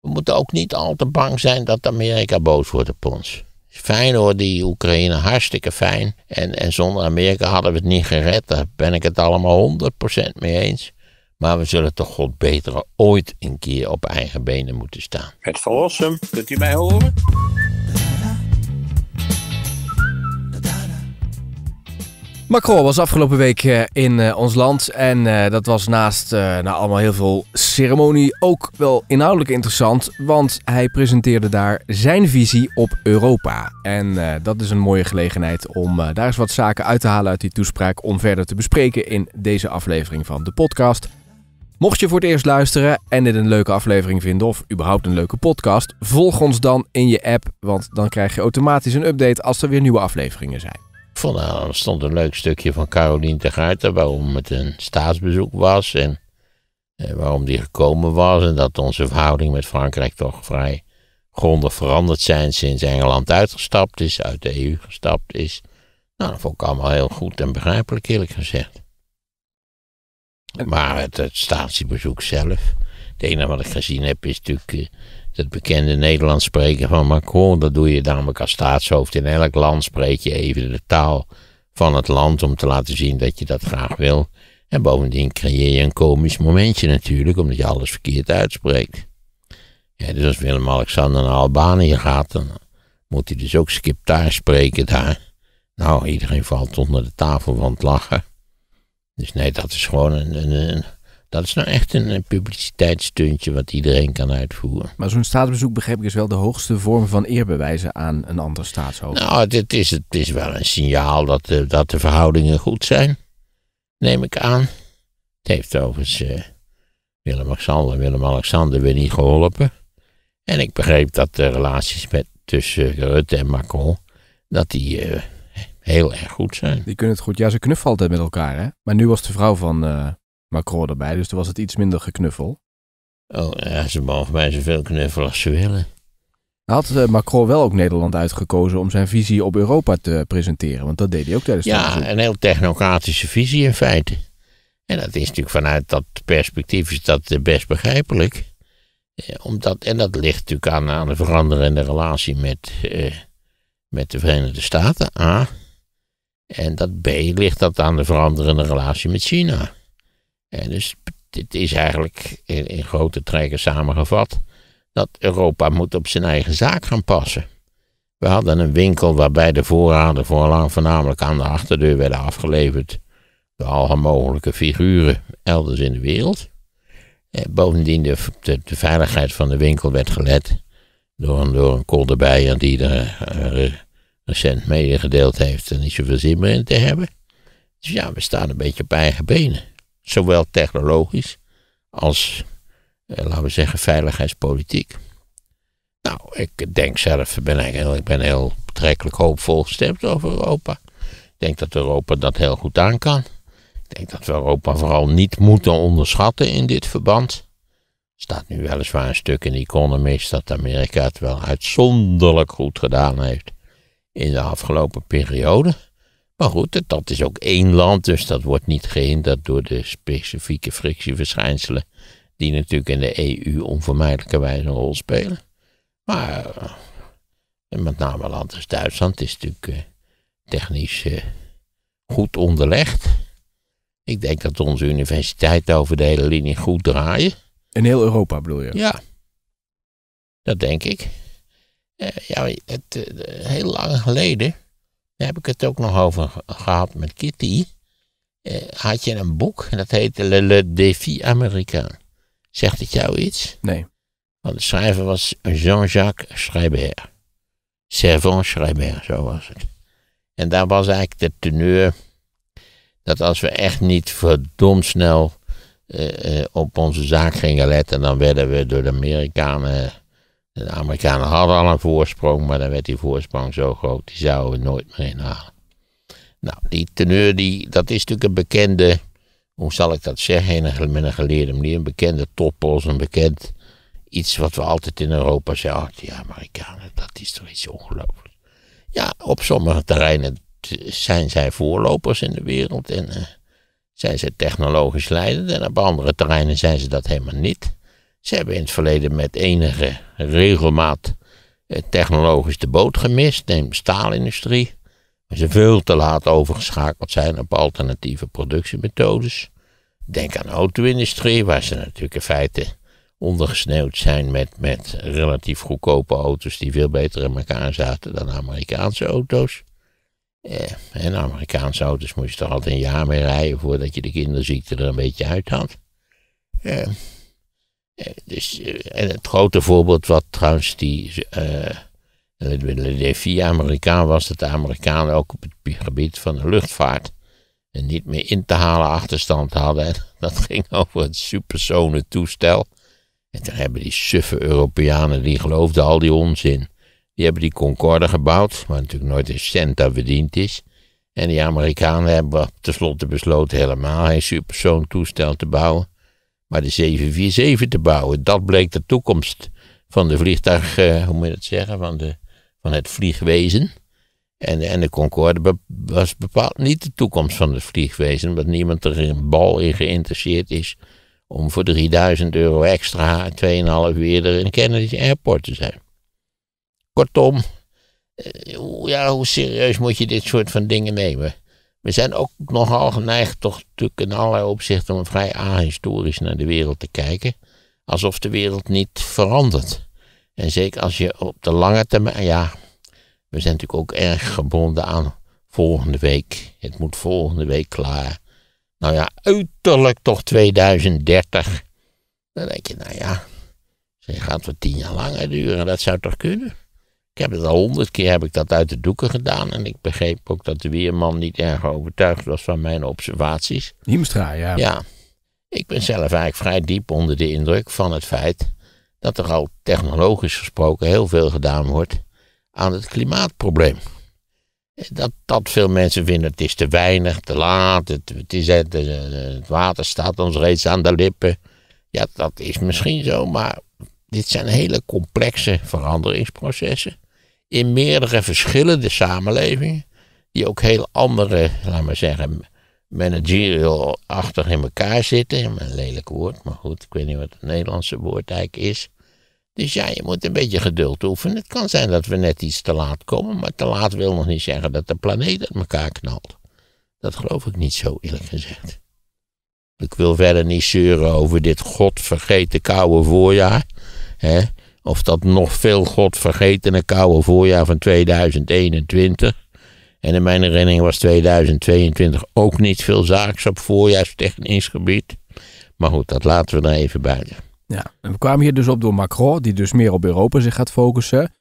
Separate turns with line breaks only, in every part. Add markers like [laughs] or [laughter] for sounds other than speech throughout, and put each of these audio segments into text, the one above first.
We moeten ook niet al te bang zijn dat Amerika boos wordt op ons. Fijn hoor, die Oekraïne, hartstikke fijn. En, en zonder Amerika hadden we het niet gered, daar ben ik het allemaal 100% mee eens. Maar we zullen toch God betere ooit een keer op eigen benen moeten staan. Het verlossen, kunt u mij horen?
Macron was afgelopen week eh, in eh, ons land en eh, dat was naast nou, allemaal heel veel ceremonie ook wel inhoudelijk interessant, want hij presenteerde daar zijn visie op Europa. En dat is een mooie gelegenheid om daar eens wat zaken uit te halen uit die toespraak om verder te bespreken in deze aflevering van de podcast. Mocht je voor het eerst luisteren en dit een leuke aflevering vinden of überhaupt een leuke podcast, volg ons dan in je app, want dan krijg je automatisch een update als er weer nieuwe afleveringen zijn. Eh, er stond een leuk stukje van Caroline de Gaarten, waarom het een
staatsbezoek was en eh, waarom die gekomen was. En dat onze verhouding met Frankrijk toch vrij grondig veranderd zijn sinds Engeland uitgestapt is, uit de EU gestapt is. Nou, dat vond ik allemaal heel goed en begrijpelijk, eerlijk gezegd. Maar het, staatsbezoek zelf, het enige wat ik gezien heb is natuurlijk eh, het bekende Nederlands spreken van Macron, dat doe je namelijk als staatshoofd in elk land, spreek je even de taal van het land om te laten zien dat je dat graag wil. En bovendien creëer je een komisch momentje natuurlijk, omdat je alles verkeerd uitspreekt. Ja, dus als Willem-Alexander naar Albanië gaat, dan moet hij dus ook Skiptaar spreken daar. Nou, iedereen valt onder de tafel van het lachen. Dus nee, dat is gewoon een, een dat is nou echt een eh, publiciteitsstuntje wat iedereen kan uitvoeren.
Maar zo'n staatsbezoek begrijp ik is wel de hoogste vorm van eerbewijzen aan een ander staatshoofd. Nou,
het is, het is wel een signaal dat de, dat de verhoudingen goed zijn,
neem ik aan.
Het heeft overigens uh, Willem-Alexander en Willem-Alexander weer niet geholpen. En ik begreep dat de relaties met, tussen Rutte en Macron, dat die...
Eh, heel erg goed zijn. Die kunnen het goed. Ja, ze knuffelen altijd met elkaar, hè? Maar nu was de vrouw van Macron erbij, dus toen was het iets minder geknuffel. Oh, ja, ze mogen mij zoveel knuffelen als ze willen. Had eh, Macron wel ook Nederland uitgekozen om zijn visie op Europa te presenteren? Want dat deed hij ook tijdens de Ja, een heel technocratische visie in feite.
En dat is natuurlijk vanuit dat perspectief is dat eh, best begrijpelijk. Eh, omdat, en dat ligt natuurlijk aan, aan de veranderende relatie met, eh, met de Verenigde Staten, A. En dat B ligt dat aan de veranderende relatie met China. En dus het is eigenlijk in, in grote trekken samengevat dat Europa moet op zijn eigen zaak gaan passen. We hadden een winkel waarbij de voorraden voorlang voornamelijk aan de achterdeur werden afgeleverd door alle mogelijke figuren elders in de wereld. En eh, bovendien de, de, veiligheid van de winkel werd gelet door een, door een kolderbijer die er eh, recent medegedeeld heeft en niet zoveel zin meer in te hebben. Dus ja, we staan een beetje op eigen benen. Zowel technologisch als, eh, laten we zeggen, veiligheidspolitiek. Nou, ik denk zelf, ben ik, ben heel betrekkelijk hoopvol gestemd over Europa. Ik denk dat Europa dat heel goed aan kan. Ik denk dat we Europa vooral niet moeten onderschatten in dit verband. Er staat nu weliswaar een stuk in Economist dat Amerika het wel uitzonderlijk goed gedaan heeft in de afgelopen periode. Maar goed, dat is ook één land, dus dat wordt niet gehinderd door de specifieke frictieverschijnselen die natuurlijk in de EU onvermijdelijkerwijs een rol spelen. Maar eh, met name een land als Duitsland is natuurlijk eh, technisch eh, goed onderlegd. Ik denk dat onze universiteiten over de hele linie goed draaien. In heel Europa bedoel je? Ja, dat denk ik. ja, het, heel lang geleden daar heb ik het ook nog over gehad met Kitty. Eh, had je een boek, dat heette Le, Le Défi Américain. Zegt het jou iets? Nee. Want de schrijver was Jean-Jacques Schreiber. Servant Schreiber, zo was het. En daar was eigenlijk de teneur dat als we echt niet verdomd snel eh, eh, op onze zaak gingen letten, dan werden we door de Amerikanen de Amerikanen hadden al een voorsprong, maar dan werd die voorsprong zo groot, die zouden we nooit meer inhalen. Nou, die teneur, die, dat is natuurlijk een bekende, hoe zal ik dat zeggen, met een geleerde manier, een bekende toppos, een bekend iets wat we altijd in Europa zeggen, oh, die Amerikanen, dat is toch iets ongelooflijks. Ja, op sommige terreinen zijn zij voorlopers in de wereld en eh, zijn ze technologisch leidend en op andere terreinen zijn ze dat helemaal niet. Ze hebben in het verleden met enige regelmaat eh, technologisch de boot gemist. Neem de staalindustrie. ze veel te laat overgeschakeld zijn op alternatieve productiemethodes. Denk aan de auto-industrie, waar ze natuurlijk in feite ondergesneeuwd zijn met, met relatief goedkope auto's die veel beter in elkaar zaten dan Amerikaanse auto's. Eh, en Amerikaanse auto's moest je er altijd een jaar mee rijden voordat je de kinderziekte er een beetje uit had. Eh, eh, dus, eh, en het grote voorbeeld wat trouwens die uh, de Amerikaan was, dat de Amerikanen ook op het gebied van de luchtvaart en niet meer in te halen achterstand hadden. [laughs] dat ging over het supersone toestel. En toen hebben die suffe Europeanen, die geloofden al die onzin. Die hebben die Concorde gebouwd, waar natuurlijk nooit een cent aan verdiend is. En die Amerikanen hebben tenslotte besloten helemaal geen supersoon toestel te bouwen. Maar de 747 te bouwen, dat bleek de toekomst van de vliegtuig, eh, hoe moet je dat zeggen, van, de, van het vliegwezen. En, en de Concorde was bepaald niet de toekomst van het vliegwezen, omdat niemand er een bal in geïnteresseerd is om voor 3000 euro extra 2,5 uur er in Kennedy Airport te zijn. Kortom, eh, ja, hoe serieus moet je dit soort van dingen nemen? We zijn ook nogal geneigd, toch natuurlijk in allerlei opzichten, om vrij ahistorisch naar de wereld te kijken. Alsof de wereld niet verandert. En zeker als je op de lange termijn. Ja, we zijn natuurlijk ook erg gebonden aan volgende week. Het moet volgende week klaar. Nou ja, uiterlijk toch 2030. Dan denk je, nou ja, gaat wel tien jaar langer duren. Dat zou toch kunnen? Ik heb het al honderd keer heb ik dat uit de doeken gedaan. En ik begreep ook dat de weerman niet erg overtuigd was van mijn observaties.
Hiemstra, ja. Ja.
Ik ben zelf eigenlijk vrij diep onder de indruk van het feit dat er al technologisch gesproken heel veel gedaan wordt aan het klimaatprobleem. Dat, dat veel mensen vinden het is te weinig, te laat, het, is, het, het water staat ons reeds aan de lippen. Ja, dat is misschien zo, maar dit zijn hele complexe veranderingsprocessen in meerdere verschillende samenlevingen, die ook heel andere, laten we zeggen, managerial-achtig in elkaar zitten. Een lelijk woord, maar goed, ik weet niet wat het Nederlandse woord eigenlijk is. Dus ja, je moet een beetje geduld oefenen. Het kan zijn dat we net iets te laat komen, maar te laat wil nog niet zeggen dat de planeet uit elkaar knalt. Dat geloof ik niet zo, eerlijk gezegd. Ik wil verder niet zeuren over dit godvergeten koude voorjaar. Hè? Of dat nog veel een koude voorjaar van 2021. En in mijn herinnering was 2022 ook niet veel zaaks op voorjaarstechnisch gebied. Maar goed, dat laten we dan even bij.
Ja, en we kwamen hier dus op door Macron, die dus meer op Europa zich gaat focussen.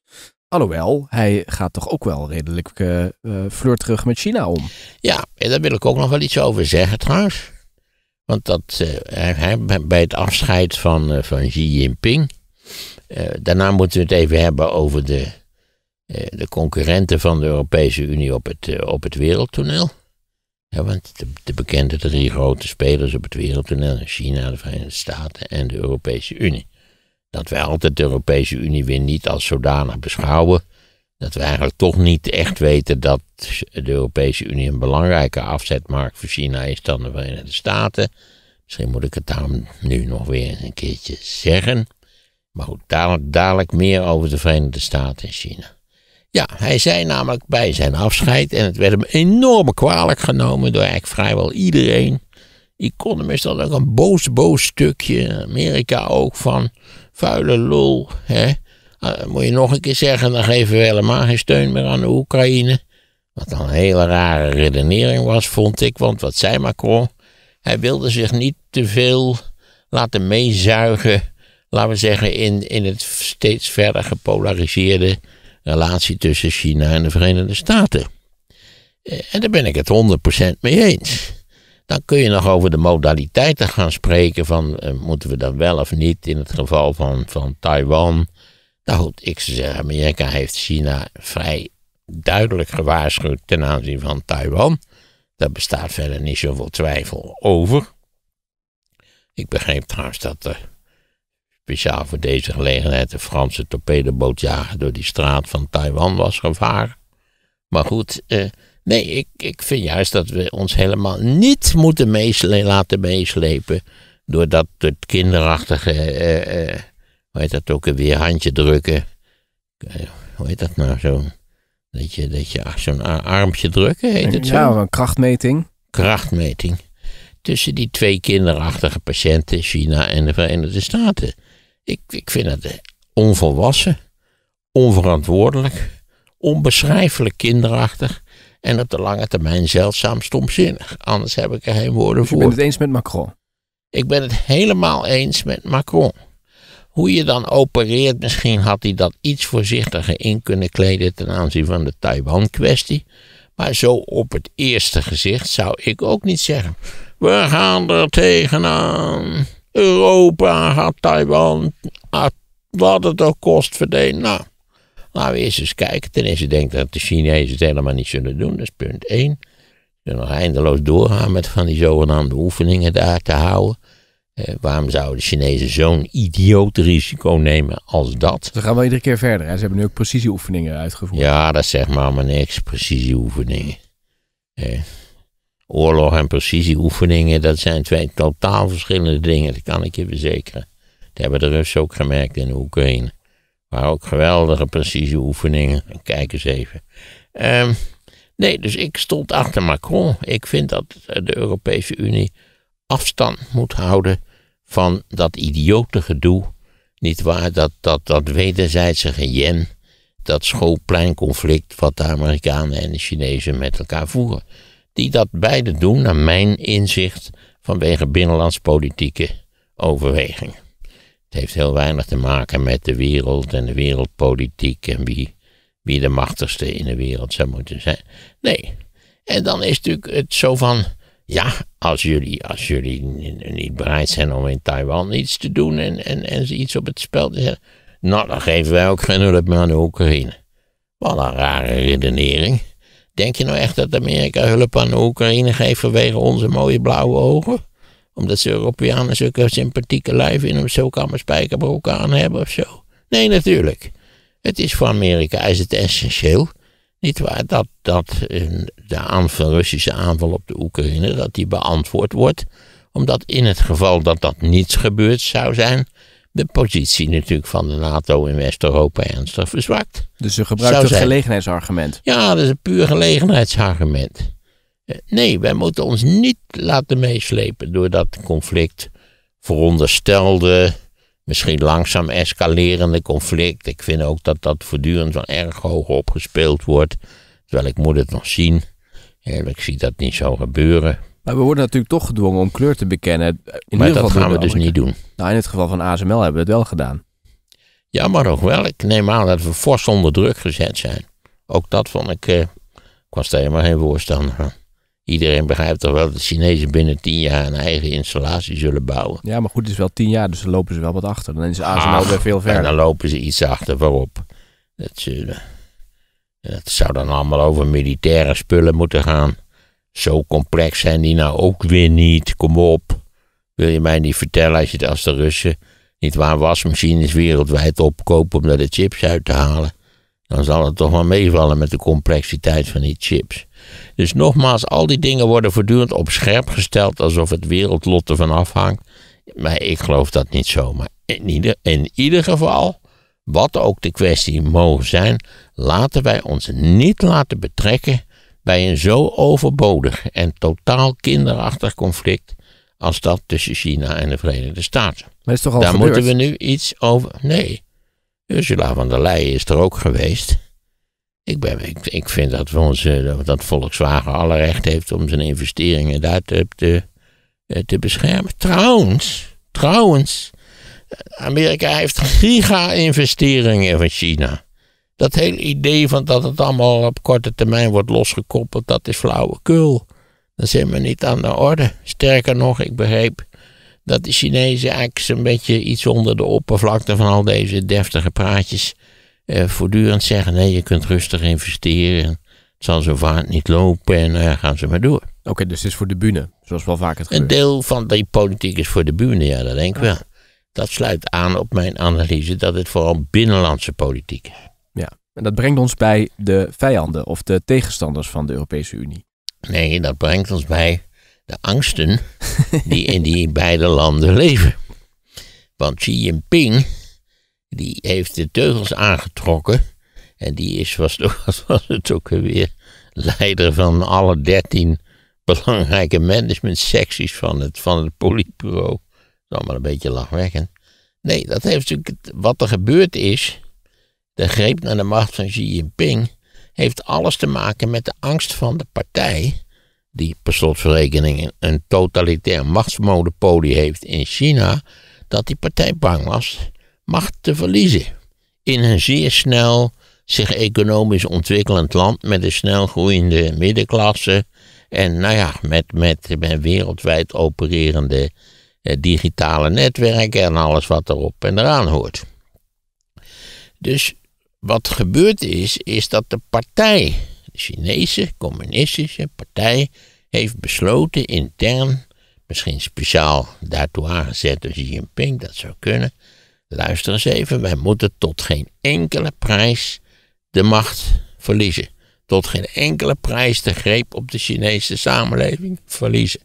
Alhoewel, hij gaat toch ook wel redelijk uh, terug met China om. Ja, en daar wil ik ook nog wel iets over zeggen trouwens. Want
dat, eh, bij het afscheid van, van Xi Jinping eh, daarna moeten we het even hebben over de, eh, de concurrenten van de Europese Unie op het, eh, op het wereldtoneel. Ja, want de, de, bekende drie grote spelers op het wereldtoneel China, de Verenigde Staten en de Europese Unie. Dat wij altijd de Europese Unie weer niet als zodanig beschouwen. Dat we eigenlijk toch niet echt weten dat de Europese Unie een belangrijke afzetmarkt voor China is dan de Verenigde Staten. Misschien moet ik het daarom nu nog weer een keertje zeggen. Maar goed, dadelijk, meer over de Verenigde Staten en China. Ja, hij zei namelijk bij zijn afscheid, en het werd hem enorm kwalijk genomen door eigenlijk vrijwel iedereen. Economist had ook een boos, boos stukje. Amerika ook van vuile lul. Hè? Ah, moet je nog een keer zeggen, dan geven we helemaal geen steun meer aan de Oekraïne. Wat een hele rare redenering was, vond ik. Want wat zei Macron? Hij wilde zich niet te veel laten meezuigen laten we zeggen, in, in het steeds verder gepolariseerde relatie tussen China en de Verenigde Staten. Eh, en daar ben ik het 100% mee eens. Dan kun je nog over de modaliteiten gaan spreken van eh, moeten we dat wel of niet in het geval van, van Taiwan. Nou goed, ik zou zeggen, Amerika heeft China vrij duidelijk gewaarschuwd ten aanzien van Taiwan. Daar bestaat verder niet zoveel twijfel over. Ik begreep trouwens dat de eh, speciaal voor deze gelegenheid de Franse torpedobootjager door die straat van Taiwan was gevaren. Maar goed, eh, nee, ik, ik vind juist dat we ons helemaal niet moeten laten meeslepen door dat het kinderachtige, eh, eh, hoe heet dat ook weer, handje drukken. Eh, hoe heet dat nou zo? Dat je, dat je zo'n armpje drukken, heet het zo? Ja, een krachtmeting. Krachtmeting. Tussen die twee kinderachtige patiënten, China en de Verenigde Staten. Ik, ik vind het eh, onvolwassen, onverantwoordelijk, onbeschrijfelijk kinderachtig. En op de lange termijn zeldzaam stomzinnig. Anders heb ik er geen woorden dus voor. Ik ben het eens met Macron. Ik ben het helemaal eens met Macron. Hoe je dan opereert, misschien had hij dat iets voorzichtiger in kunnen kleden ten aanzien van de Taiwan-kwestie. Maar zo op het eerste gezicht zou ik ook niet zeggen: we gaan er tegenaan. Europa had Taiwan, had wat het ook kost verdienen. Nou, laten we eerst eens kijken. Ten eerste denk ik dat de Chinezen het helemaal niet zullen doen, dat is punt één. Ze nog eindeloos doorgaan met van die zogenaamde oefeningen daar te houden. Eh, waarom zouden de Chinezen zo'n idioot risico nemen als dat?
Ze gaan wel iedere keer verder. Ze hebben nu ook precisieoefeningen uitgevoerd.
Ja, dat zegt maar maar niks. Precisieoefeningen. Eh, Oorlog en precisieoefeningen, dat zijn twee totaal verschillende dingen, dat kan ik je verzekeren. Dat hebben de Russen ook gemerkt in de Oekraïne. Maar ook geweldige precisieoefeningen. Kijk eens even. Ehm, nee, dus ik stond achter Macron. Ik vind dat de Europese Unie afstand moet houden van dat idiote gedoe. Niet waar, dat, dat, dat wederzijdse gejen, dat schoolpleinconflict wat de Amerikanen en de Chinezen met elkaar voeren die dat beide doen naar mijn inzicht vanwege binnenlandspolitieke overwegingen. Het heeft heel weinig te maken met de wereld en de wereldpolitiek en wie, wie de machtigste in de wereld zou moeten zijn. Nee. En dan is natuurlijk het zo van, ja, als jullie, als jullie niet bereid zijn om in Taiwan iets te doen en, en, en iets op het spel te zetten, nou dan geven wij ook geen hulp meer aan de Oekraïne. Wat een rare redenering. Denk je nou echt dat Amerika hulp aan de Oekraïne geeft vanwege onze mooie blauwe ogen? Omdat ze Europeanen zulke sympathieke lijf in een zokamer spijkerbroeken aan hebben of zo? Nee, natuurlijk. Het is voor Amerika is het essentieel. Niet waar dat, dat eh, de aanval, Russische aanval op de Oekraïne, dat die beantwoord wordt. Omdat in het geval dat dat niets gebeurd zou zijn, de positie natuurlijk van de NATO in West-Europa ernstig verzwakt. Dus ze gebruikt het gelegenheidsargument? Ja, dat is een puur gelegenheidsargument. Eh, nee, wij moeten ons niet laten meeslepen door dat conflict veronderstelde, misschien langzaam escalerende conflict. Ik vind ook dat dat voortdurend wel erg hoog opgespeeld wordt, terwijl ik moet het nog zien.
Ik zie dat niet zo gebeuren. Maar we worden natuurlijk toch gedwongen om kleur te bekennen. In maar dat gaan we dus niet doen. Nou, in het geval van ASML hebben we het wel gedaan. Ja, maar ook
wel. Ik neem aan dat we fors onder druk gezet zijn. Ook dat vond ik... Eh, ik was daar helemaal geen voorstander van. Iedereen begrijpt toch wel dat de Chinezen binnen tien jaar een eigen installatie zullen bouwen.
Ja, maar goed, het is wel tien jaar, dus dan lopen ze wel wat achter. Dan is ASML weer veel verder. En dan
lopen ze iets achter, waarop? Dat, eh, dat zou dan allemaal over militaire spullen moeten gaan. Zo complex zijn die nou ook weer niet. Kom op. Wil je mij niet vertellen als, je, als de Russen niet waar wasmachines wereldwijd opkopen om er de chips uit te halen? Dan zal het toch wel meevallen met de complexiteit van die chips. Dus nogmaals, al die dingen worden voortdurend op scherp gesteld alsof het wereldlot ervan afhangt. Maar ik geloof dat niet zo. Maar in ieder, in ieder geval, wat ook de kwestie mogen zijn, laten wij ons niet laten betrekken bij een zo overbodig en totaal kinderachtig conflict als dat tussen China en de Verenigde Staten. Maar is toch Daar moeten we nu iets over. Nee. Ursula van der Leyen is er ook geweest. Ik, ben, ik, ik vind dat, we onze, dat Volkswagen alle recht heeft om zijn investeringen daar te, te, eh, te beschermen. Trouwens, trouwens, Amerika heeft giga-investeringen van China. Dat hele idee van dat het allemaal op korte termijn wordt losgekoppeld, dat is flauwekul. Dat zijn we niet aan de orde. Sterker nog, ik begreep dat de Chinezen eigenlijk zo'n beetje iets onder de oppervlakte van al deze deftige praatjes eh, voortdurend zeggen: nee, je kunt rustig investeren. Het zal zo vaart niet lopen en eh, gaan ze maar door. Oké, dus het is voor de bühne, zoals wel vaak het gebeurt. Een deel van die politiek is voor de bühne, ja, dat denk ik wel. Dat sluit aan op mijn analyse dat het vooral binnenlandse politiek is.
En dat brengt ons bij de vijanden of de tegenstanders van de Europese Unie. Nee, dat brengt ons bij de angsten [laughs] die in die
beide landen leven. Want Xi Jinping, die heeft de teugels aangetrokken. En die is, was, [laughs] was het ook weer, leider van alle dertien belangrijke managementsecties van het, van het politbureau. Dat is allemaal een beetje lachwekkend. Nee, dat heeft natuurlijk, wat er gebeurd is, de greep naar de macht van Xi Jinping heeft alles te maken met de angst van de partij, die per slotverrekening een totalitair machtsmonopolie heeft in China, dat die partij bang was macht te verliezen. In een zeer snel zich economisch ontwikkelend land met een snel groeiende middenklasse en nou ja, met, met, wereldwijd opererende eh, digitale netwerken en alles wat erop en eraan hoort. Dus wat gebeurd is, is dat de partij, de Chinese communistische partij, heeft besloten intern, misschien speciaal daartoe aangezet door Xi Jinping, dat zou kunnen. Luister eens even, wij moeten tot geen enkele prijs de macht verliezen. Tot geen enkele prijs de greep op de Chinese samenleving verliezen.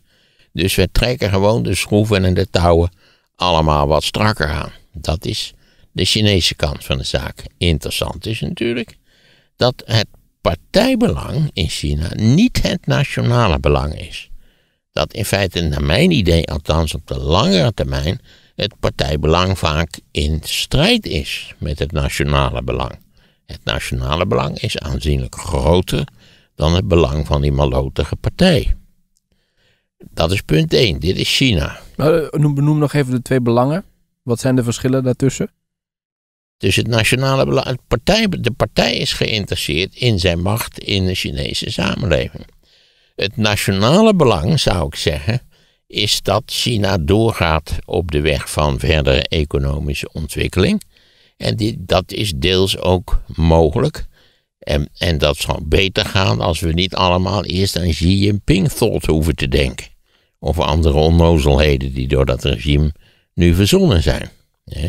Dus we trekken gewoon de schroeven en de touwen allemaal wat strakker aan. Dat is de Chinese kant van de zaak interessant is natuurlijk, dat het partijbelang in China niet het nationale belang is. Dat in feite, naar mijn idee althans op de langere termijn, het partijbelang vaak in strijd is met het nationale belang. Het nationale belang is aanzienlijk groter dan het belang van die malotige partij. Dat is punt 1. Dit is China.
Eh, noem, noem nog even de twee belangen. Wat zijn de verschillen daartussen? Dus het nationale
belang, het partij, de partij is geïnteresseerd in zijn macht in de Chinese samenleving. Het nationale belang, zou ik zeggen, is dat China doorgaat op de weg van verdere economische ontwikkeling. En die, dat is deels ook mogelijk. En, en dat zal beter gaan als we niet allemaal eerst aan Xi Jinping-thought hoeven te denken. Of andere onnozelheden die door dat regime nu verzonnen zijn.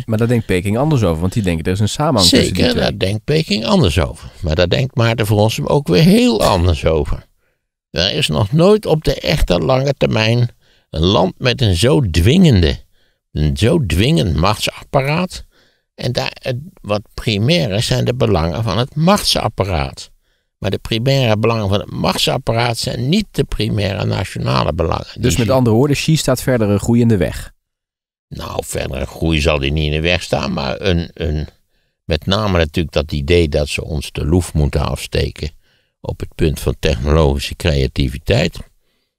Maar daar denkt Peking anders over, want die denken er is een samenhang Zeker, tussen Zeker, daar denkt Peking anders over. Maar daar denkt Maarten voor ons ook weer heel anders over. Er is nog nooit op de echte lange termijn een land met een zo dwingende, een zo dwingend machtsapparaat. En daar, wat primaire zijn de belangen van het machtsapparaat. Maar de primaire belangen van het machtsapparaat zijn niet de primaire nationale belangen.
Dus met andere woorden, Xi staat verder een groeiende
weg. Nou, verder groei zal die niet in de weg staan, maar een, een, met name natuurlijk dat idee dat ze ons de loef moeten afsteken op het punt van technologische creativiteit.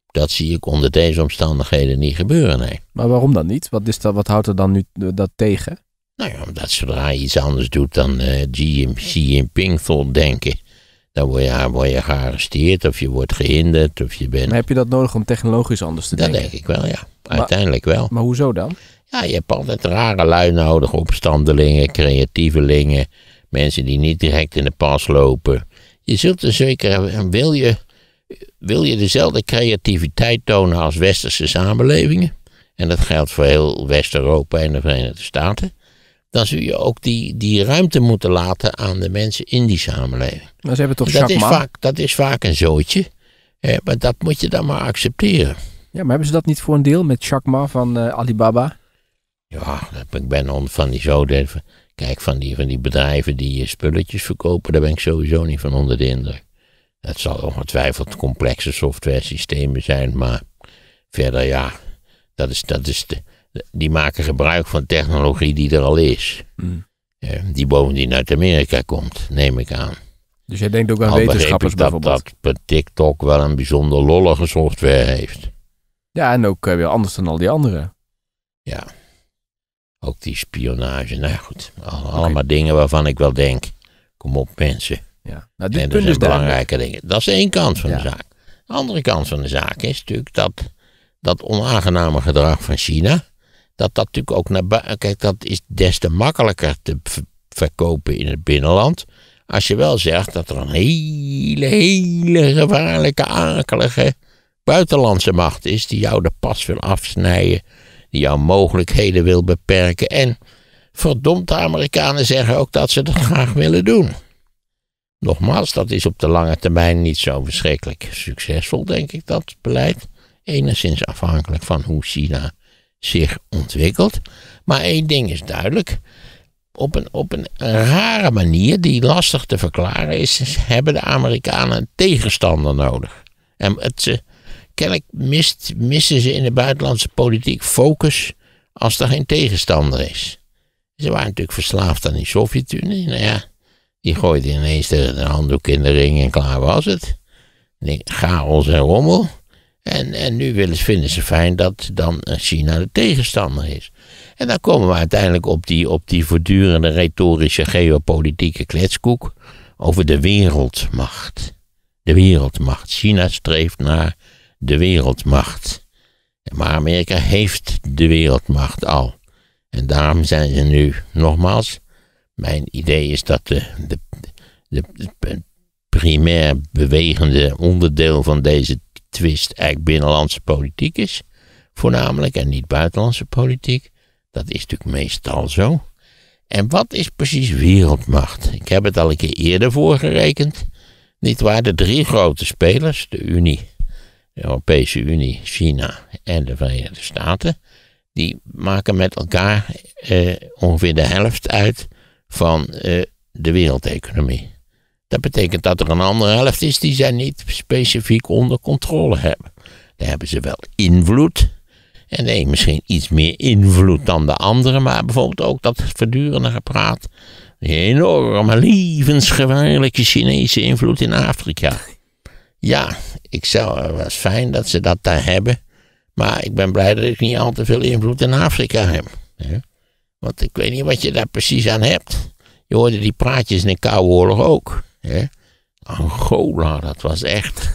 Dat zie ik onder deze omstandigheden niet gebeuren, nee. Maar waarom dan niet? Wat, is dat, wat houdt er dan nu dat tegen? Nou ja, omdat zodra je iets anders doet dan uh, Xi, Xi Jinping denken, dan word je, word je gearresteerd of je wordt gehinderd of je bent... Maar
heb je dat nodig om technologisch anders te denken? Dat denk
ik wel, ja. Uiteindelijk wel.
Maar hoezo dan?
Ja, je hebt altijd rare lui nodig. Opstandelingen, creatievelingen. Mensen die niet direct in de pas lopen. Je zult er zeker, wil je, wil je dezelfde creativiteit tonen als westerse samenlevingen, en dat geldt voor heel West-Europa en de Verenigde Staten, dan zul je ook die, die ruimte moeten laten aan de mensen in die samenleving.
Maar ze hebben toch dat, is vaak,
dat is vaak een zootje,
maar dat moet je dan maar accepteren. Ja, maar hebben ze dat niet voor een deel met Chakma van eh, Alibaba?
Ja, ik ben van die zoden. Kijk, van die, van die bedrijven die eh, spulletjes verkopen, daar ben ik sowieso niet van onder de indruk. Het zal ongetwijfeld complexe software systemen zijn, maar verder ja, dat is, dat is die maken gebruik van technologie die er al is. Mm. Die bovendien uit Amerika komt, neem ik aan.
Dus jij denkt ook aan al wetenschappers ik dat, bijvoorbeeld?
dat TikTok wel een bijzonder lollige software heeft.
Ja, en ook eh, weer anders dan al die andere. Ja. Ook die spionage. Nou goed,
allemaal dingen waarvan ik wel denk, kom op mensen.
Ja. Nou, en dat zijn belangrijke dingen. Dat is één
kant van de zaak. De andere kant van de zaak is natuurlijk dat dat onaangename gedrag van China, dat dat natuurlijk ook naar buiten, kijk dat is des te makkelijker te verkopen in het binnenland. Als je wel zegt dat er een hele, hele gevaarlijke, akelige buitenlandse macht is die jou de pas wil afsnijden jouw mogelijkheden wil beperken. En verdomd, de Amerikanen zeggen ook dat ze dat graag willen doen. Nogmaals, dat is op de lange termijn niet zo verschrikkelijk succesvol, denk ik, dat beleid. Enigszins afhankelijk van hoe China zich ontwikkelt. Maar één ding is duidelijk. Op een, op een rare manier, die lastig te verklaren is, hebben de Amerikanen een tegenstander nodig. En het, kennelijk mist, missen ze in de buitenlandse politiek focus als er geen tegenstander is. Ze waren natuurlijk verslaafd aan die Sovjet-Unie. Nou ja, die gooide ineens de, handdoek in de ring en klaar was het. Chaos en rommel. En, en nu willen, vinden ze fijn dat dan China de tegenstander is. En dan komen we uiteindelijk op die, op die voortdurende retorische geopolitieke kletskoek over de wereldmacht. De wereldmacht. China streeft naar de wereldmacht. Maar Amerika heeft de wereldmacht al. En daarom zijn ze nu, nogmaals, mijn idee is dat de, de, de, primair bewegende onderdeel van deze twist eigenlijk binnenlandse politiek is, voornamelijk, en niet buitenlandse politiek. Dat is natuurlijk meestal zo. En wat is precies wereldmacht? Ik heb het al een keer eerder voorgerekend. Niet waar, de drie grote spelers, de Unie, de Europese Unie, China en de Verenigde Staten, die maken met elkaar eh, ongeveer de helft uit van eh, de wereldeconomie. Dat betekent dat er een andere helft is die zij niet specifiek onder controle hebben. Daar hebben ze wel invloed. En nee, misschien iets meer invloed dan de anderen, maar bijvoorbeeld ook dat voortdurende gepraat. Die enorme levensgevaarlijke Chinese invloed in Afrika. Ja, ik zou, eh, het was fijn dat ze dat daar hebben. Maar ik ben blij dat ik niet al te veel invloed in Afrika heb. Want ik weet niet wat je daar precies aan hebt. Je hoorde die praatjes in de Koude Oorlog ook. Angola, dat was echt.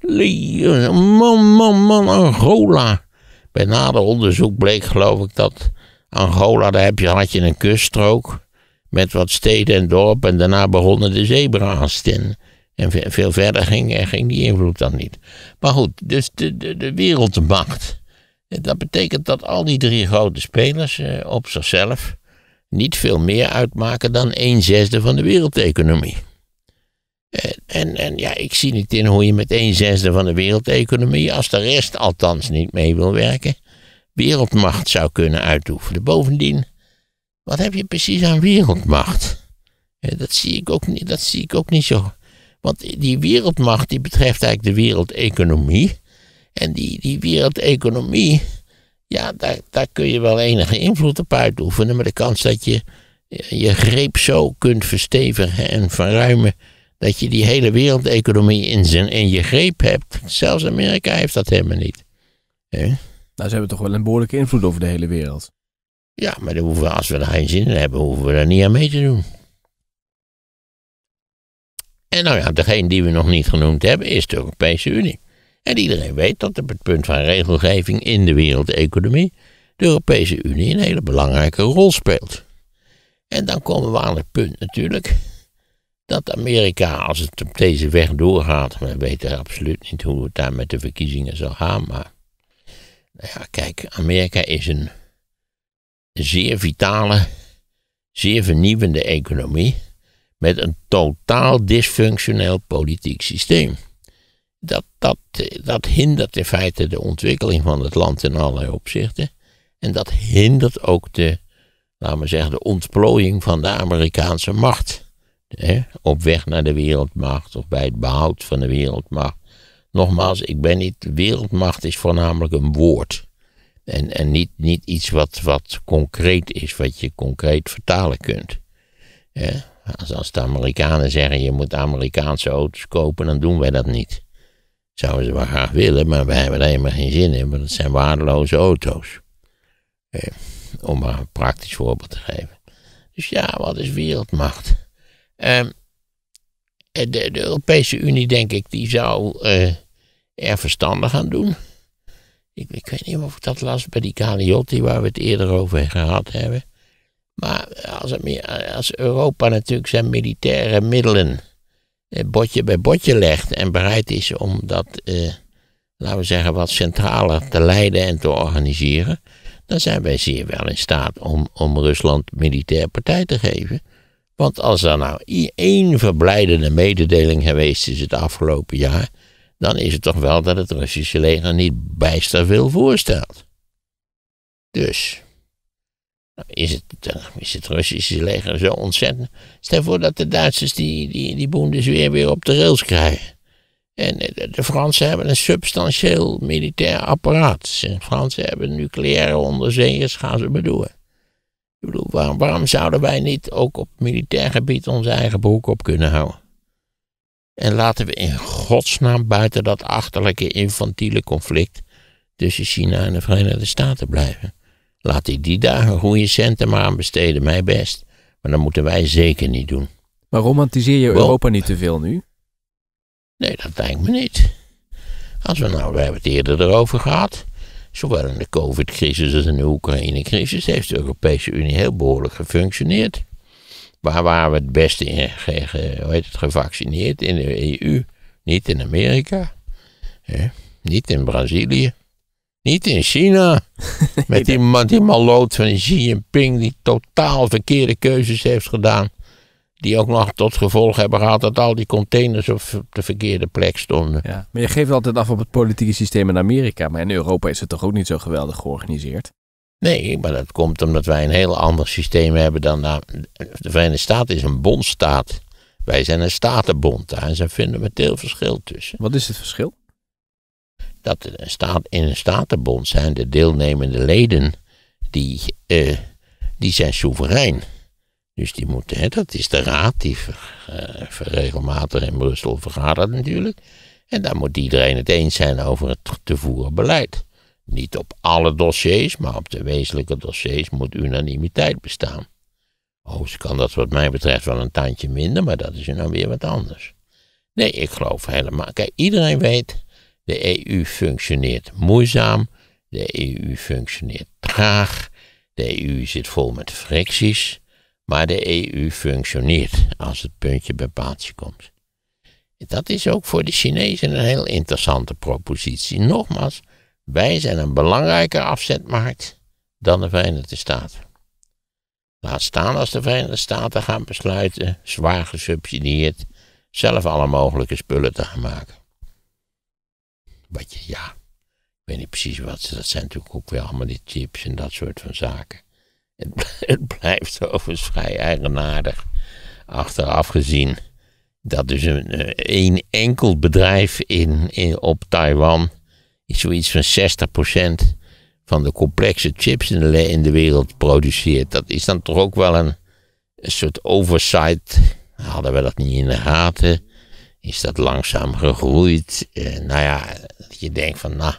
Man, man, man, Angola. Bij nader onderzoek bleek, geloof ik, dat Angola, daar heb je, had je een kuststrook. Met wat steden en dorpen. En daarna begonnen de zebra's in. En veel verder ging, eh, ging die invloed dan niet. Maar goed, dus de, de, wereldmacht. Dat betekent dat al die drie grote spelers eh, op zichzelf niet veel meer uitmaken dan een zesde van de wereldeconomie. En, en, en, ja, ik zie niet in hoe je met een zesde van de wereldeconomie, als de rest althans niet mee wil werken, wereldmacht zou kunnen uitoefenen. Bovendien, wat heb je precies aan wereldmacht? Dat zie ik ook niet, dat zie ik ook niet zo. Want die wereldmacht die betreft eigenlijk de wereldeconomie. En die, die wereldeconomie, ja, daar, daar kun je wel enige invloed op uitoefenen. Maar de kans dat je eh, je greep zo kunt verstevigen en verruimen. dat je die hele wereldeconomie in, zijn, in je greep hebt. Zelfs Amerika heeft dat helemaal niet. He? Nou,
ze hebben toch wel een behoorlijke invloed over de
hele wereld. Ja, maar hoeven, als we daar geen zin in hebben, hoeven we daar niet aan mee te doen. En nou ja, degene die we nog niet genoemd hebben is de Europese Unie. En iedereen weet dat op het punt van regelgeving in de wereldeconomie de Europese Unie een hele belangrijke rol speelt. En dan komen we aan het punt natuurlijk dat Amerika, als het op deze weg doorgaat, we weten absoluut niet hoe het daar met de verkiezingen zal gaan, maar nou ja, kijk, Amerika is een zeer vitale, zeer vernieuwende economie met een totaal dysfunctioneel politiek systeem. Dat, dat, dat hindert in feite de ontwikkeling van het land in allerlei opzichten. En dat hindert ook de, laten we zeggen, de ontplooiing van de Amerikaanse macht. op weg naar de wereldmacht of bij het behoud van de wereldmacht. Nogmaals, ik ben niet. Wereldmacht is voornamelijk een woord. En, en niet, niet iets wat, wat concreet is, wat je concreet vertalen kunt. Ja. Dus als de Amerikanen zeggen je moet Amerikaanse auto's kopen, dan doen wij dat niet. Zouden ze wel graag willen, maar wij hebben daar helemaal geen zin in, want het zijn waardeloze auto's. Eh, om maar een praktisch voorbeeld te geven. Dus ja, wat is wereldmacht? Ehm, eh, de, de, Europese Unie, denk ik, die zou eh, er verstandig aan doen. Ik, ik, weet niet of ik dat las bij die Caliotti waar we het eerder over gehad hebben. Maar als, als Europa natuurlijk zijn militaire middelen eh, botje bij botje legt en bereid is om dat, eh, laten we zeggen, wat centraler te leiden en te organiseren, dan zijn wij zeer wel in staat om, om Rusland militair partij te geven. Want als er nou één verblijdende mededeling geweest is het afgelopen jaar, dan is het toch wel dat het Russische leger niet bijster veel voorstelt. Dus. Nou, is het, eh, is het Russische leger zo ontzettend? Stel voor dat de Duitsers die, die, die weer op de rails krijgen. En eh, de, de Fransen hebben een substantieel militair apparaat. De Fransen hebben nucleaire onderzeeërs, gaan ze bedoelen. Ik bedoel, waarom, waarom zouden wij niet ook op militair gebied onze eigen broek op kunnen houden? En laten we in godsnaam buiten dat achterlijke infantiele conflict tussen China en de Verenigde Staten blijven. Laat ik die daar een goede centen maar aan besteden, mij best. Maar dat moeten wij zeker niet doen. Maar
romantiseer je Europa
niet te veel nu?
Nee, dat ik me niet.
Als we nou, we hebben het eerder erover gehad. Zowel in de COVID-crisis als in de Oekraïne-crisis heeft de Europese Unie heel behoorlijk gefunctioneerd. Waar waren we het beste in eh, ge, hoe heet het, gevaccineerd? In de EU, niet in Amerika, niet in Brazilië. Niet in China. [laughs] Met die, man, die van Xi Jinping die totaal verkeerde keuzes heeft gedaan. Die
ook nog tot gevolg hebben gehad dat al die containers op de verkeerde plek stonden. Ja, maar je geeft altijd af op het politieke systeem in Amerika. Maar in Europa is het toch ook niet zo geweldig georganiseerd? Nee, maar dat komt omdat wij een heel ander systeem hebben dan... de Verenigde Staten is een
bondstaat. Wij zijn een statenbond. Daar is een fundamenteel verschil tussen. Wat is het verschil? dat staat, in een statenbond zijn de deelnemende leden, die, uh, die zijn soeverein. Dus die moeten, dat is de raad, die eh, ver, regelmatig in Brussel vergadert natuurlijk. En daar moet iedereen het eens zijn over het te voeren beleid. Niet op alle dossiers, maar op de wezenlijke dossiers moet unanimiteit bestaan. Overigens kan dat wat mij betreft wel een tandje minder, maar dat is dan nou weer wat anders. Nee, ik geloof helemaal. Kijk, iedereen weet de EU functioneert moeizaam, de EU functioneert traag, de EU zit vol met fricties, maar de EU functioneert als het puntje bij paaltje komt. Dat is ook voor de Chinezen een heel interessante propositie. Nogmaals, wij zijn een belangrijker afzetmarkt dan de Verenigde Staten. Laat staan als de Verenigde Staten gaan besluiten, zwaar gesubsidieerd, zelf alle mogelijke spullen te gaan maken. Wat je, ja, ik weet niet precies wat ze, dat zijn natuurlijk ook weer allemaal die chips en dat soort van zaken. Het, [laughs] het blijft overigens vrij eigenaardig, achteraf gezien, dat dus een, een eh, enkel bedrijf in, in, op Taiwan is zoiets van 60% van de complexe chips in de, in de wereld produceert. Dat is dan toch ook wel een, een soort oversight. Hadden we dat niet in de gaten? is dat langzaam gegroeid. Eh, nou ja, dat je denkt van, nou,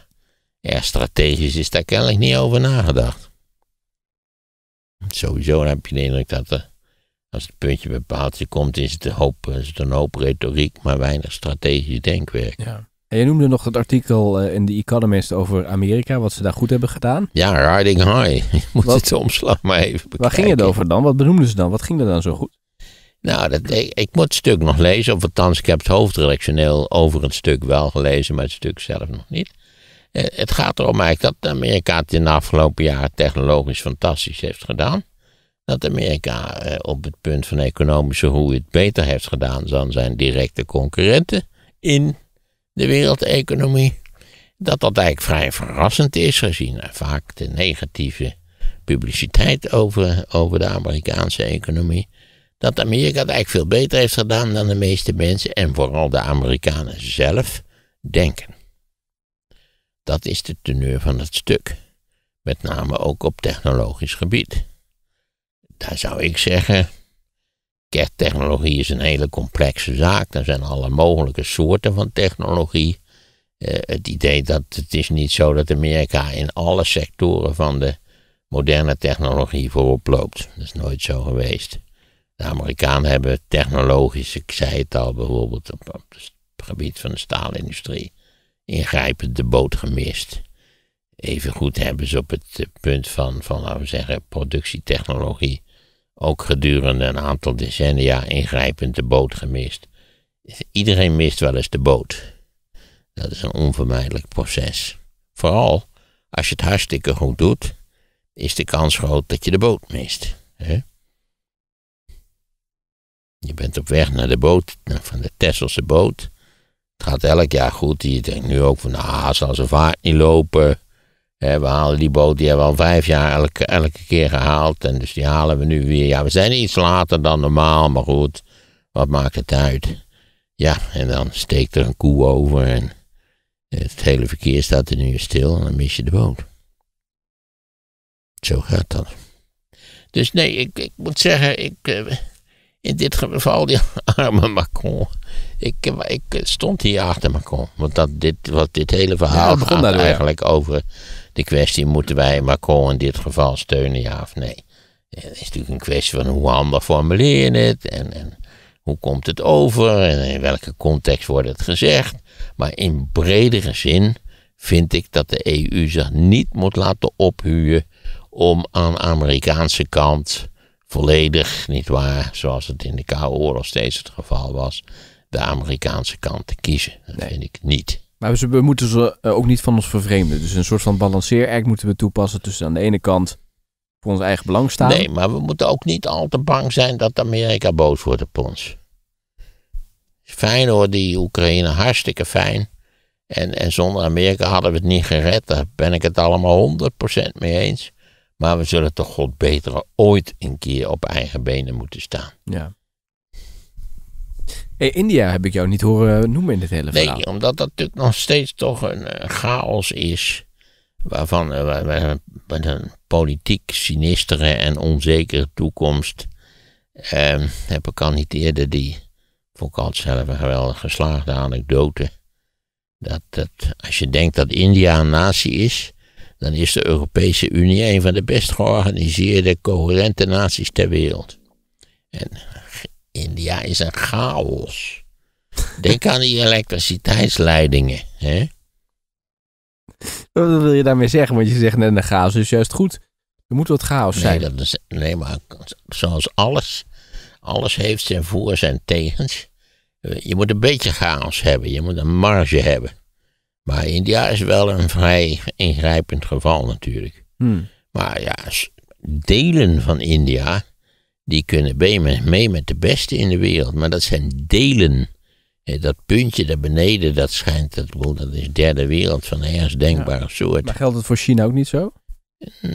strategisch is daar kennelijk niet over nagedacht. Sowieso heb je de indruk dat er, als het puntje bepaald paaltje komt, is het, een hoop, is het een hoop retoriek, maar weinig strategisch denkwerk.
Ja. En je noemde nog dat artikel eh, in The Economist over Amerika, wat ze daar goed hebben gedaan. Ja, riding high. [laughs] moet wat, omslag maar even bekijken. Waar ging het over dan? Wat benoemden ze dan? Wat ging er dan zo goed? Nou,
dat, ik, moet het stuk nog lezen. Of althans, ik heb het hoofdredactioneel over het stuk wel gelezen, maar het stuk zelf nog niet. Eh, het gaat erom eigenlijk dat Amerika het in de afgelopen jaren technologisch fantastisch heeft gedaan. Dat Amerika eh, op het punt van economische hoe het beter heeft gedaan dan zijn directe concurrenten in de wereldeconomie. Dat dat eigenlijk vrij verrassend is, gezien vaak de negatieve publiciteit over, over de Amerikaanse economie dat Amerika het eigenlijk veel beter heeft gedaan dan de meeste mensen en vooral de Amerikanen zelf denken. Dat is de teneur van het stuk, met name ook op technologisch gebied. Daar zou ik zeggen, kerntechnologie is een hele complexe zaak, er zijn alle mogelijke soorten van technologie. Eh, het idee dat het is niet zo dat Amerika in alle sectoren van de moderne technologie voorop loopt. Dat is nooit zo geweest. De Amerikanen hebben technologisch, ik zei het al bijvoorbeeld op, het gebied van de staalindustrie, ingrijpend de boot gemist. Evengoed hebben ze op het eh, punt van, van laten we zeggen, productietechnologie ook gedurende een aantal decennia ingrijpend de boot gemist. Iedereen mist wel eens de boot. Dat is een onvermijdelijk proces. Vooral als je het hartstikke goed doet, is de kans groot dat je de boot mist. Hè? Je bent op weg naar de boot, van de Tesselse boot. Het gaat elk jaar goed. Je denkt nu ook van, ah, zal ze vaart niet lopen. we halen die boot, die hebben we al vijf jaar elke, elke keer gehaald. En dus die halen we nu weer. Ja, we zijn iets later dan normaal, maar goed. Wat maakt het uit? Ja, en dan steekt er een koe over en het hele verkeer staat er nu stil en dan mis je de boot. Zo gaat dat. Dus nee, ik, ik moet zeggen, ik... Eh, in dit geval die [laughs] arme Macron. Ik, ik stond hier achter Macron. Want dat, dit, wat dit hele verhaal ja, eigenlijk over de kwestie... moeten wij Macron in dit geval steunen, ja of nee? Het is natuurlijk een kwestie van hoe handig formuleer je het... en, en hoe komt het over en in welke context wordt het gezegd. Maar in bredere zin vind ik dat de EU zich niet moet laten ophuwen om aan de Amerikaanse kant volledig, niet waar, zoals het in de Koude Oorlog
steeds het geval was, de Amerikaanse kant te kiezen. Dat vind ik niet. Maar we, moeten ze eh, ook niet van ons vervreemden. Dus een soort van balanceeract moeten we toepassen tussen aan de ene kant voor ons eigen belang staan. Nee, maar we moeten ook niet al te bang zijn dat Amerika boos wordt op
ons. Fijn hoor, die Oekraïne, hartstikke fijn. En, en zonder Amerika hadden we het niet gered, daar ben ik het allemaal 100% mee eens. Maar we zullen toch God beteren ooit een keer op eigen benen moeten staan. Ja. Hey, India heb ik jou niet horen noemen in dit hele verhaal. Nee, omdat dat natuurlijk nog steeds toch een eh, chaos is. Waarvan eh, we met een politiek sinistere en onzekere toekomst. Eh, hebben al die, vond ik altijd zelf een geweldig geslaagde anekdote. Dat, dat als je denkt dat India een natie is, dan is de Europese Unie een van de best georganiseerde, coherente naties ter wereld. En India is een chaos. Denk aan die elektriciteitsleidingen. Hè?
Wat wil je daarmee zeggen? Want je zegt net een chaos is juist goed. Er moet wat chaos zijn. Nee, dat is, nee maar zoals alles, alles heeft zijn voor's
en tegens. Je moet een beetje chaos hebben. Je moet een marge hebben. Maar India is wel een vrij ingrijpend geval natuurlijk. Hmm. Maar ja, delen van India, die kunnen mee met de beste in de wereld. Maar dat zijn delen. Dat puntje daar beneden, dat schijnt, dat, dat is derde wereld van ergens denkbare soort. Maar
geldt het voor China ook niet zo?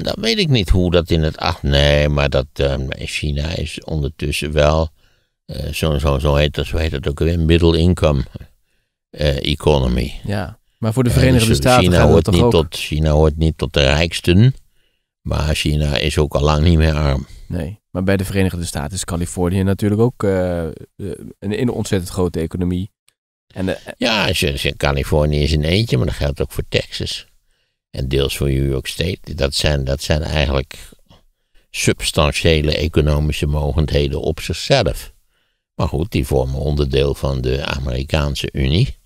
Dat weet ik niet
hoe dat in het... acht. nee, maar dat, uh, China is ondertussen wel... Uh, eh, zo, zo, zo, heet dat, zo heet dat ook weer, income uh, economy. Ja. Maar voor de Verenigde dus Staten China hoort niet tot China hoort niet tot de rijksten, maar China is ook al lang niet meer arm.
Nee, maar bij de Verenigde Staten is Californië natuurlijk ook eh, eh, een, een ontzettend grote economie. En ja, Californië is een
eentje, maar dat geldt ook voor Texas. En deels voor New York State. Dat zijn, dat zijn eigenlijk substantiële economische mogendheden op zichzelf. Maar goed, die vormen onderdeel van de Amerikaanse Unie.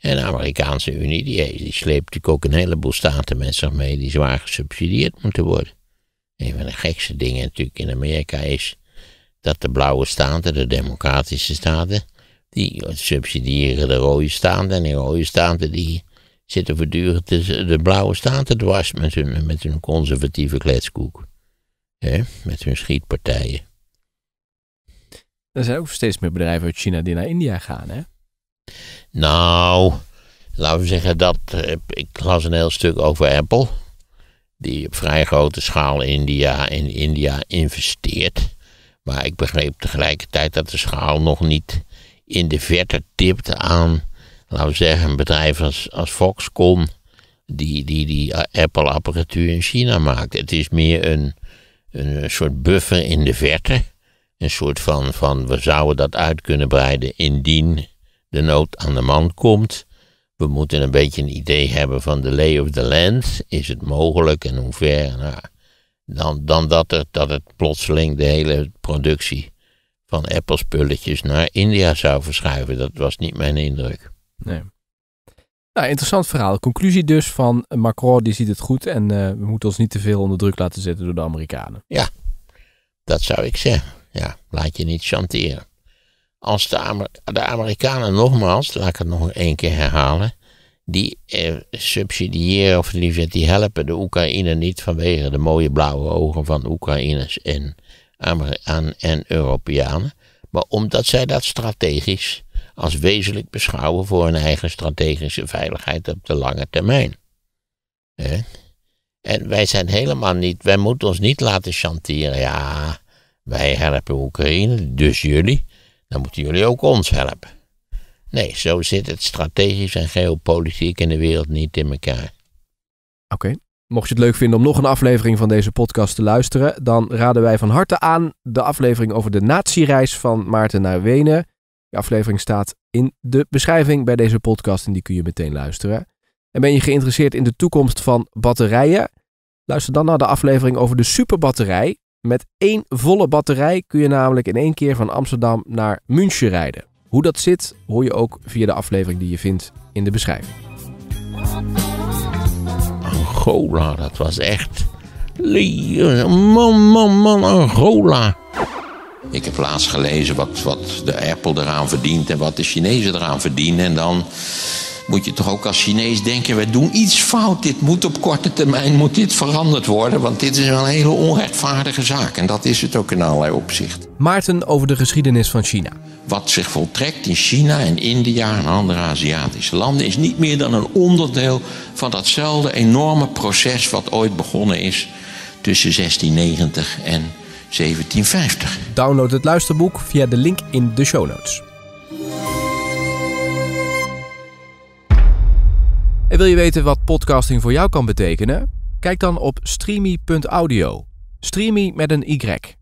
En de Amerikaanse Unie, die, die sleept natuurlijk ook een heleboel staten met zich mee die zwaar gesubsidieerd moeten worden. Een van de gekste dingen natuurlijk in Amerika is dat de blauwe staten, de democratische staten, die subsidiëren de rode staten. En die rode staten die zitten voortdurend de, de blauwe staten dwars met hun, met hun conservatieve kletskoek. hè, met hun schietpartijen.
Er zijn ook steeds meer bedrijven uit China die naar India gaan, hè? Nou, laten we zeggen
dat. Eh, ik las een heel stuk over Apple. Die op vrij grote schaal India in India investeert. Maar ik begreep tegelijkertijd dat de schaal nog niet in de verte tipt aan, laten we zeggen, een bedrijf als, als Foxconn, die, die, die eh, Apple-apparatuur in China maakt. Het is meer een, een soort buffer in de verte. Een soort van, van we zouden dat uit kunnen breiden indien de nood aan de man komt. We moeten een beetje een idee hebben van de lay of the land. Is het mogelijk en hoe ver? Nou, dan, dan dat, er, dat het plotseling de hele productie van appelspulletjes naar India zou verschuiven. Dat was niet mijn
indruk. Nee. Nou, interessant verhaal. Conclusie dus van Macron die ziet het goed en eh, we moeten ons niet te veel onder druk laten zetten door de Amerikanen. Ja, dat zou ik zeggen. Ja, laat je niet chanteren
als de, Amerikanen nogmaals, laat ik het nog één keer herhalen, die eh, subsidiëren of liever die helpen de Oekraïne niet vanwege de mooie blauwe ogen van Oekraïners en, Amerikanen en Europeanen, maar omdat zij dat strategisch als wezenlijk beschouwen voor hun eigen strategische veiligheid op de lange termijn. En wij zijn helemaal niet, wij moeten ons niet laten chanteren, ja, wij helpen Oekraïne, dus jullie. Dan moeten jullie ook ons helpen. Nee, zo zit het strategisch en geopolitiek in de wereld niet in elkaar.
Oké. Mocht je het leuk vinden om nog een aflevering van deze podcast te luisteren, dan raden wij van harte aan de aflevering over de natiereis van Maarten naar Wenen. De aflevering staat in de beschrijving bij deze podcast en die kun je meteen luisteren. En ben je geïnteresseerd in de toekomst van batterijen? Luister dan naar de aflevering over de superbatterij met één volle batterij kun je namelijk in één keer van Amsterdam naar München rijden. Hoe dat zit, hoor je ook via de aflevering die je vindt in de beschrijving. Angola, dat was echt. Man,
man, man, Angola. Ik heb laatst gelezen wat, wat de Apple eraan verdient en wat de Chinezen eraan verdienen. En dan moet je toch ook als Chinees denken: we doen iets fout. Dit moet op korte termijn moet dit veranderd worden, want dit is een hele onrechtvaardige zaak. En dat is het ook in allerlei opzichten.
Maarten over de geschiedenis van China.
Wat zich voltrekt in China en India en andere Aziatische landen is niet meer dan een onderdeel van datzelfde enorme proces wat ooit begonnen is tussen
1690 en 1750. Download het luisterboek via de link in de show notes. En wil je weten wat podcasting voor jou kan betekenen? Kijk dan op streamy.audio. Streamy met een Y.